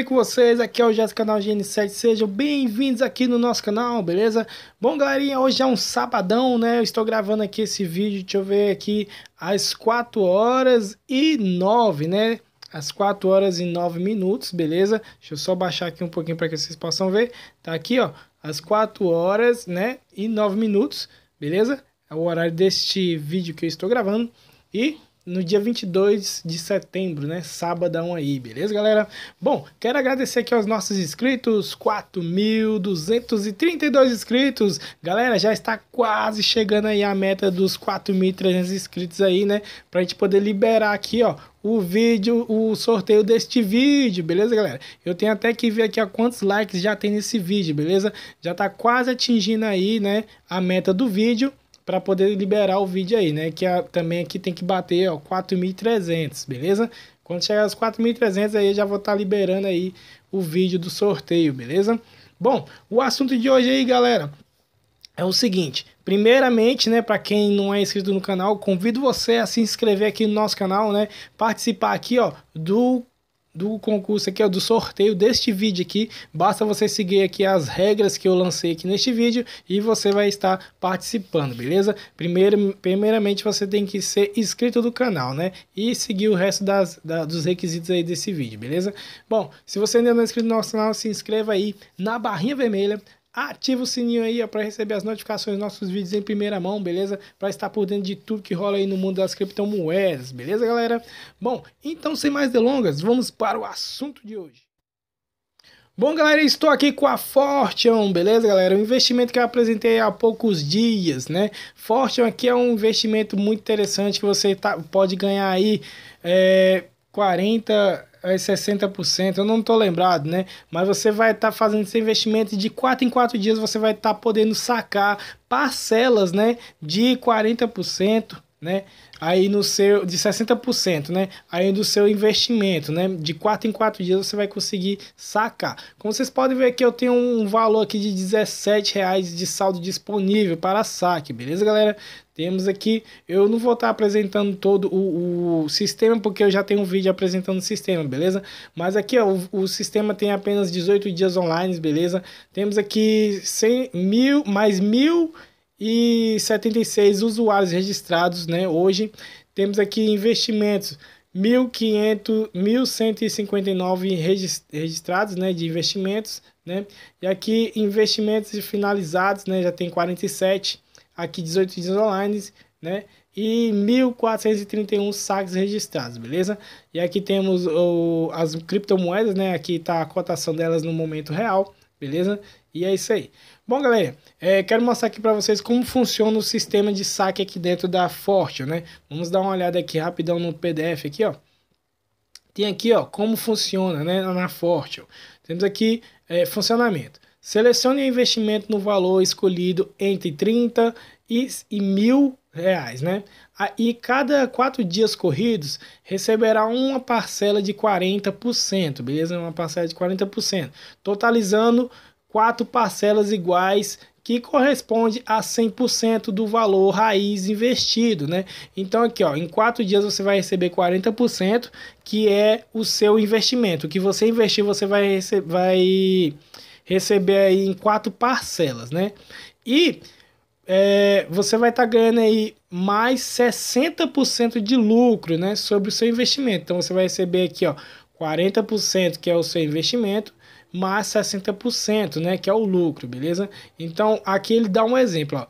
bem com vocês? Aqui é o Jéssica Canal GN7, sejam bem-vindos aqui no nosso canal, beleza? Bom, galerinha, hoje é um sabadão, né? Eu estou gravando aqui esse vídeo, deixa eu ver aqui, às 4 horas e 9, né? Às 4 horas e 9 minutos, beleza? Deixa eu só baixar aqui um pouquinho para que vocês possam ver. Tá aqui, ó, às 4 horas, né, e 9 minutos, beleza? É o horário deste vídeo que eu estou gravando. E no dia 22 de setembro, né? Sábado aí, beleza, galera? Bom, quero agradecer aqui aos nossos inscritos, 4.232 inscritos. Galera, já está quase chegando aí a meta dos 4.300 inscritos aí, né? Pra gente poder liberar aqui, ó, o vídeo, o sorteio deste vídeo, beleza, galera? Eu tenho até que ver aqui a quantos likes já tem nesse vídeo, beleza? Já tá quase atingindo aí, né, a meta do vídeo para poder liberar o vídeo aí, né? Que a, também aqui tem que bater, ó, 4.300, beleza? Quando chegar aos 4.300 aí, já vou estar tá liberando aí o vídeo do sorteio, beleza? Bom, o assunto de hoje aí, galera, é o seguinte. Primeiramente, né, para quem não é inscrito no canal, convido você a se inscrever aqui no nosso canal, né? Participar aqui, ó, do do concurso aqui, do sorteio deste vídeo aqui. Basta você seguir aqui as regras que eu lancei aqui neste vídeo e você vai estar participando, beleza? Primeiro, primeiramente você tem que ser inscrito do canal, né? E seguir o resto das, da, dos requisitos aí desse vídeo, beleza? Bom, se você ainda não é inscrito no nosso canal, se inscreva aí na barrinha vermelha, ativa o sininho aí para receber as notificações dos nossos vídeos em primeira mão, beleza? Para estar por dentro de tudo que rola aí no mundo das criptomoedas, beleza, galera? Bom, então sem mais delongas, vamos para o assunto de hoje. Bom, galera, estou aqui com a Fortune, beleza, galera? Um investimento que eu apresentei há poucos dias, né? Fortune aqui é um investimento muito interessante que você tá, pode ganhar aí é, 40 aí 60%, eu não estou lembrado, né? Mas você vai estar tá fazendo esse investimento e de 4 em 4 dias você vai estar tá podendo sacar parcelas, né, de 40% né? Aí no seu de 60%, né? Aí do seu investimento, né? De 4 em 4 dias você vai conseguir sacar. Como vocês podem ver aqui, eu tenho um valor aqui de 17 reais de saldo disponível para saque, beleza, galera? Temos aqui, eu não vou estar apresentando todo o, o sistema, porque eu já tenho um vídeo apresentando o sistema, beleza? Mas aqui, ó, o, o sistema tem apenas 18 dias online, beleza? Temos aqui 100 mil, mais mil e 76 usuários registrados, né? Hoje temos aqui investimentos 1.500, 1.159 registrados, né, de investimentos, né? E aqui investimentos finalizados, né, já tem 47, aqui 18 dias online, né? E 1.431 saques registrados, beleza? E aqui temos o, as criptomoedas, né? Aqui tá a cotação delas no momento real, Beleza? E é isso aí. Bom, galera, é, quero mostrar aqui para vocês como funciona o sistema de saque aqui dentro da Forte, né? Vamos dar uma olhada aqui rapidão no PDF aqui, ó. Tem aqui, ó, como funciona, né, na Forte. Temos aqui é, funcionamento. Selecione o investimento no valor escolhido entre 30 e, e mil reais, né? e cada quatro dias corridos receberá uma parcela de 40%, beleza? Uma parcela de 40%, totalizando quatro parcelas iguais que corresponde a 100% do valor raiz investido, né? Então aqui, ó, em quatro dias você vai receber 40%, que é o seu investimento. O que você investir, você vai, rece vai receber aí em quatro parcelas, né? E é, você vai estar tá ganhando aí mais 60% de lucro né, sobre o seu investimento. Então você vai receber aqui ó, 40% que é o seu investimento, mais 60% né, que é o lucro, beleza? Então aqui ele dá um exemplo. Ó.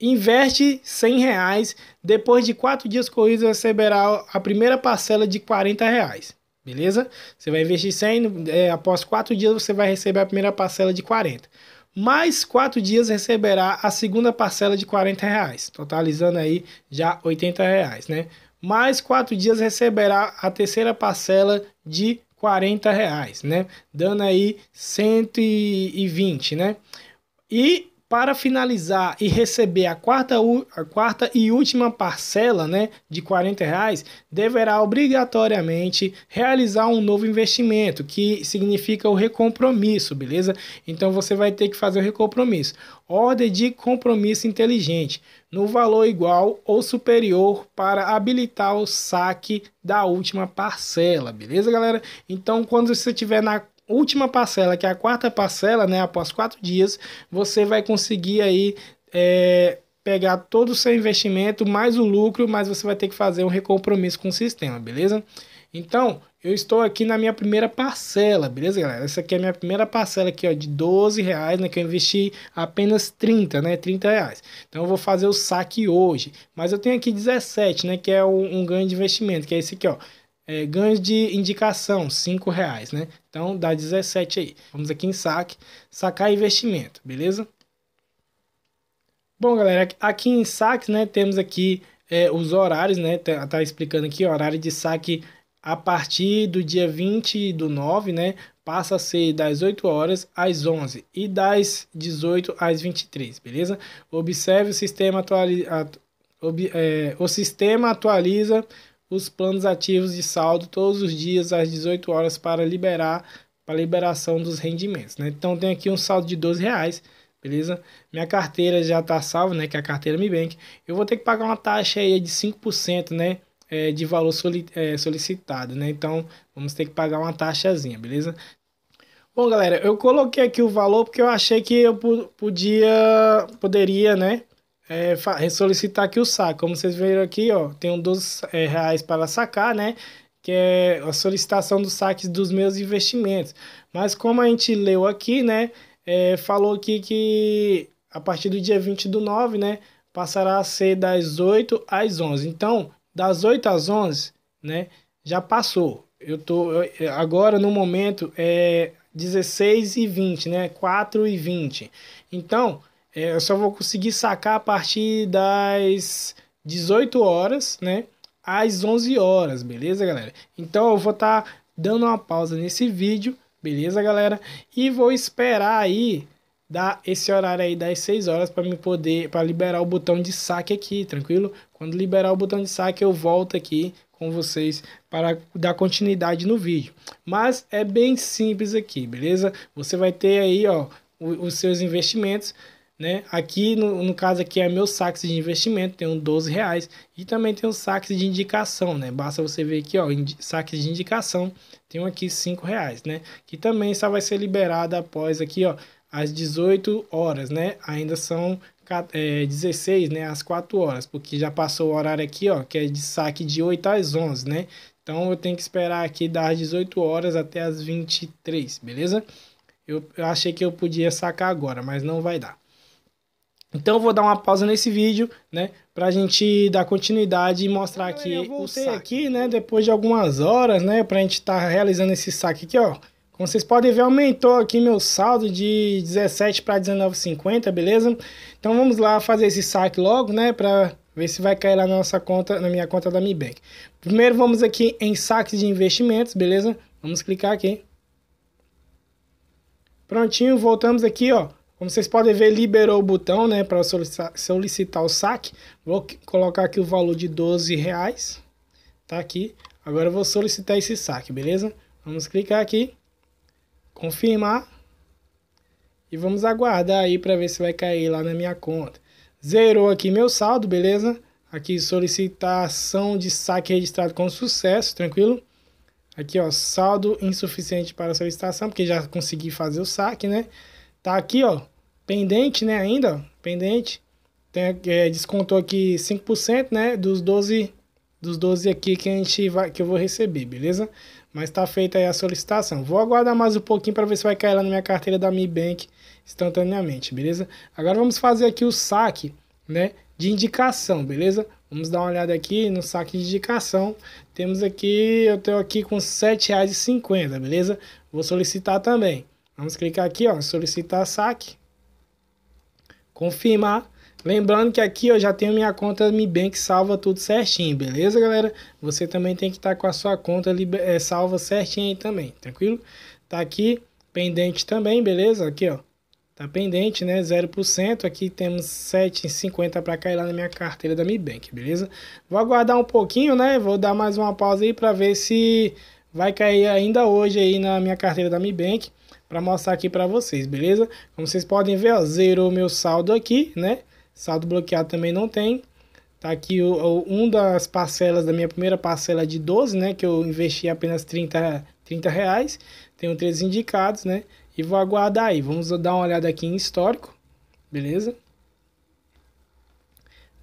Investe 100 reais, depois de 4 dias corridos receberá a primeira parcela de 40 reais. Beleza? Você vai investir 100, é, após 4 dias você vai receber a primeira parcela de 40 mais quatro dias receberá a segunda parcela de 40 reais, totalizando aí já 80 reais, né? Mais quatro dias receberá a terceira parcela de 40 reais, né? Dando aí 120, né? E para finalizar e receber a quarta, a quarta e última parcela né, de R$ reais, deverá obrigatoriamente realizar um novo investimento, que significa o recompromisso, beleza? Então você vai ter que fazer o recompromisso. Ordem de compromisso inteligente, no valor igual ou superior para habilitar o saque da última parcela, beleza, galera? Então, quando você estiver na última parcela, que é a quarta parcela, né, após quatro dias, você vai conseguir aí é, pegar todo o seu investimento, mais o lucro, mas você vai ter que fazer um recompromisso com o sistema, beleza? Então, eu estou aqui na minha primeira parcela, beleza, galera? Essa aqui é a minha primeira parcela aqui, ó, de 12 reais, né? Que eu investi apenas 30, né? 30 reais. Então, eu vou fazer o saque hoje. Mas eu tenho aqui 17, né? Que é um, um ganho de investimento, que é esse aqui, ó. É, ganhos de indicação, 5 reais, né? Então dá 17 aí. Vamos aqui em saque, sacar investimento, beleza? Bom, galera, aqui em saques, né, temos aqui é, os horários, né, tá, tá, explicando aqui, horário de saque a partir do dia 20 do 9, né, passa a ser das 8 horas às 11 e das 18 às 23, beleza? Observe o sistema atualiza, atu, ob, é, o sistema atualiza os planos ativos de saldo todos os dias às 18 horas para liberar para liberação dos rendimentos, né? Então tem aqui um saldo de 12 reais, beleza? Minha carteira já está salva, né? Que é a carteira Mi Bank. Eu vou ter que pagar uma taxa aí de 5%, né? É, de valor soli é, solicitado, né? Então vamos ter que pagar uma taxazinha, beleza? Bom, galera, eu coloquei aqui o valor porque eu achei que eu podia, poderia, né? É, é, solicitar aqui o saco. Como vocês viram aqui, ó, tem um dos é, reais para sacar, né? Que é a solicitação dos saques dos meus investimentos. Mas como a gente leu aqui, né? É, falou aqui que a partir do dia 20 do 9, né? Passará a ser das 8 às 11. Então, das 8 às 11, né? Já passou. Eu tô é, agora no momento é 16 e 20, né? 4 e 20. Então, é, eu só vou conseguir sacar a partir das 18 horas, né? Às 11 horas, beleza, galera? Então eu vou estar tá dando uma pausa nesse vídeo, beleza, galera? E vou esperar aí dar esse horário aí das 6 horas para me poder para liberar o botão de saque aqui, tranquilo? Quando liberar o botão de saque eu volto aqui com vocês para dar continuidade no vídeo. Mas é bem simples aqui, beleza? Você vai ter aí, ó, os seus investimentos né? Aqui, no, no caso aqui, é meu saque de investimento, tem um 12 reais e também tem um sax de indicação, né? Basta você ver aqui, ó, sax de indicação, tem um aqui 5 reais, né? Que também só vai ser liberado após aqui, ó, às 18 horas, né? Ainda são é, 16, né, às 4 horas, porque já passou o horário aqui, ó, que é de saque de 8 às 11, né? Então eu tenho que esperar aqui das 18 horas até as 23, beleza? Eu, eu achei que eu podia sacar agora, mas não vai dar. Então eu vou dar uma pausa nesse vídeo, né, pra gente dar continuidade e mostrar aqui eu voltei aqui, né, depois de algumas horas, né, pra gente estar tá realizando esse saque aqui, ó. Como vocês podem ver, aumentou aqui meu saldo de 17 para 19,50, beleza? Então vamos lá fazer esse saque logo, né, pra ver se vai cair lá na nossa conta, na minha conta da Mi Bank. Primeiro vamos aqui em saques de investimentos, beleza? Vamos clicar aqui. Prontinho, voltamos aqui, ó como vocês podem ver, liberou o botão né, para solicitar, o saque. Vou colocar aqui o valor de 12 reais. Tá aqui. Agora eu vou solicitar esse saque, beleza? Vamos clicar aqui. Confirmar. E vamos aguardar aí para ver se vai cair lá na minha conta. Zerou aqui meu saldo, beleza? Aqui solicitação de saque registrado com sucesso, tranquilo? Aqui ó, saldo insuficiente para solicitação, porque já consegui fazer o saque, né? Tá aqui ó, pendente, né, ainda, pendente. Tem, é, descontou aqui 5%, né, dos 12 dos 12 aqui que a gente vai que eu vou receber, beleza? Mas tá feita aí a solicitação. Vou aguardar mais um pouquinho para ver se vai cair lá na minha carteira da Mi Bank instantaneamente, beleza? Agora vamos fazer aqui o saque, né, de indicação, beleza? Vamos dar uma olhada aqui no saque de indicação. Temos aqui, eu tenho aqui com R$7,50, beleza? Vou solicitar também. Vamos clicar aqui, ó, solicitar saque confirmar. Lembrando que aqui eu já tenho minha conta Mi Bank salva tudo certinho, beleza, galera? Você também tem que estar tá com a sua conta é, salva certinho aí também, tranquilo? Tá aqui pendente também, beleza? Aqui, ó. Tá pendente, né? 0%. Aqui temos 7,50 para cair lá na minha carteira da Mi Bank, beleza? Vou aguardar um pouquinho, né? Vou dar mais uma pausa aí para ver se vai cair ainda hoje aí na minha carteira da Mi Bank para mostrar aqui para vocês, beleza? Como vocês podem ver, ó, zerou meu saldo aqui, né? Saldo bloqueado também não tem. Tá aqui o, o, um das parcelas da minha primeira parcela de 12, né? Que eu investi apenas 30, 30 reais. Tenho três indicados, né? E vou aguardar aí. Vamos dar uma olhada aqui em histórico, beleza?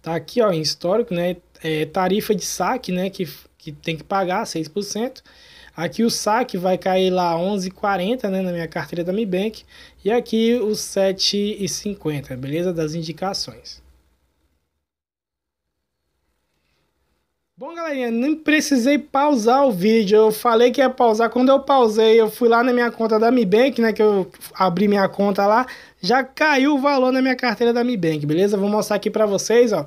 Tá aqui, ó, em histórico, né? É, tarifa de saque, né? Que que tem que pagar 6%. Aqui o saque vai cair lá 11,40 né, na minha carteira da Mi Bank e aqui os 7,50, beleza? Das indicações. Bom, galerinha, nem precisei pausar o vídeo. Eu falei que ia pausar. Quando eu pausei, eu fui lá na minha conta da Mi Bank, né? Que eu abri minha conta lá. Já caiu o valor na minha carteira da Mi Bank, beleza? Vou mostrar aqui pra vocês, ó.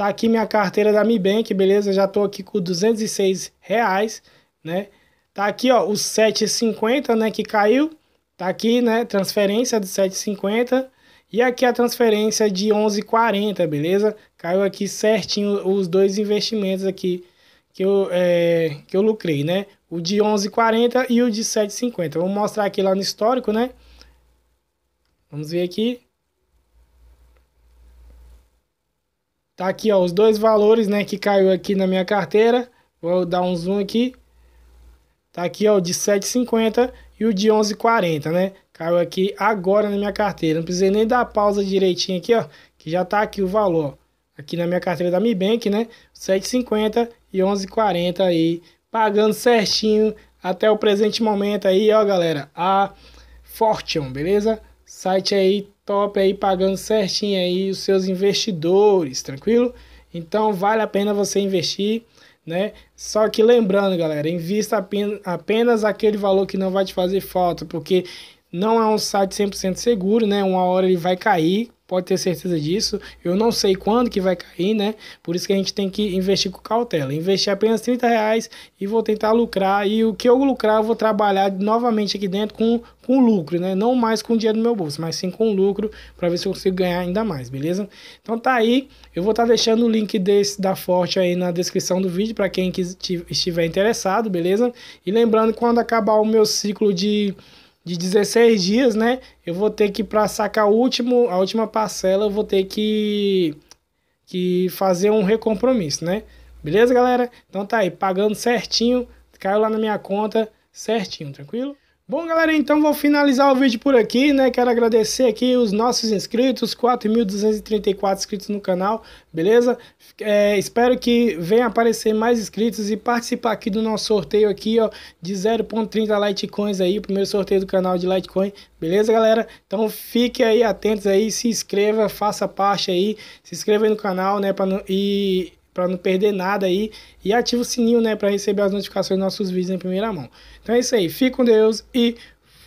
Tá aqui minha carteira da Mi Bank, beleza? Já tô aqui com 206 reais, né? Tá aqui, ó, os 7,50, né, que caiu. Tá aqui, né, transferência de 7,50. E aqui a transferência de 11,40, beleza? Caiu aqui certinho os dois investimentos aqui que eu, é, que eu lucrei, né? O de 11,40 e o de 7,50. Vou mostrar aqui lá no histórico, né? Vamos ver aqui. Tá aqui, ó, os dois valores, né, que caiu aqui na minha carteira. Vou dar um zoom aqui. Tá aqui, ó, o de 7,50 e o de 11,40, né? Caiu aqui agora na minha carteira. Não precisei nem dar pausa direitinho aqui, ó, que já tá aqui o valor. Aqui na minha carteira da Mi Bank, né? 7,50 e 11,40 aí, pagando certinho até o presente momento aí, ó, galera. A Fortune, beleza? Site aí top aí, pagando certinho aí os seus investidores, tranquilo? Então vale a pena você investir, né? Só que lembrando, galera, invista apenas aquele valor que não vai te fazer falta, porque não é um site 100% seguro, né? Uma hora ele vai cair, pode ter certeza disso. Eu não sei quando que vai cair, né? Por isso que a gente tem que investir com cautela. Investir apenas 30 reais e vou tentar lucrar. E o que eu lucrar, eu vou trabalhar novamente aqui dentro com, com lucro, né? Não mais com dinheiro no meu bolso, mas sim com lucro para ver se eu consigo ganhar ainda mais, beleza? Então tá aí. Eu vou estar tá deixando o link desse da Forte aí na descrição do vídeo para quem estiver interessado, beleza? E lembrando, quando acabar o meu ciclo de de 16 dias, né? Eu vou ter que, para sacar o último, a última parcela, eu vou ter que, que fazer um recompromisso, né? Beleza, galera? Então tá aí, pagando certinho, caiu lá na minha conta, certinho, tranquilo? Bom, galera, então vou finalizar o vídeo por aqui, né? Quero agradecer aqui os nossos inscritos, 4.234 inscritos no canal, beleza? É, espero que venham aparecer mais inscritos e participar aqui do nosso sorteio aqui, ó, de 0.30 Litecoins aí, o primeiro sorteio do canal de Litecoin, beleza, galera? Então fique aí atentos aí, se inscreva, faça parte aí, se inscreva aí no canal, né? Pra, e para não perder nada aí e ativa o sininho, né, para receber as notificações dos nossos vídeos em primeira mão. Então é isso aí, fique com Deus e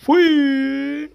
fui!